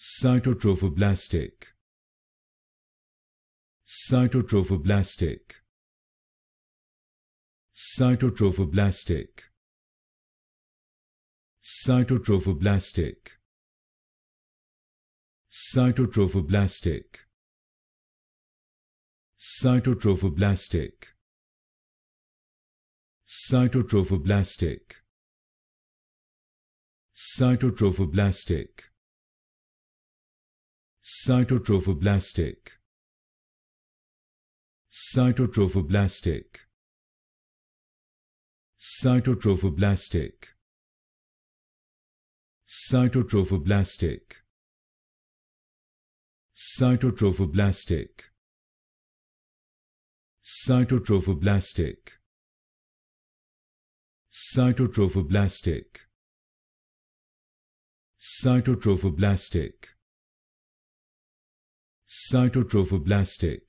cytotrophoblastic cytotrophoblastic cytotrophoblastic cytotrophoblastic cytotrophoblastic cytotrophoblastic cytotrophoblastic cytotrophoblastic cytotrophoblastic cytotrophoblastic cytotrophoblastic cytotrophoblastic cytotrophoblastic cytotrophoblastic cytotrophoblastic cytotrophoblastic cytotrophoblastic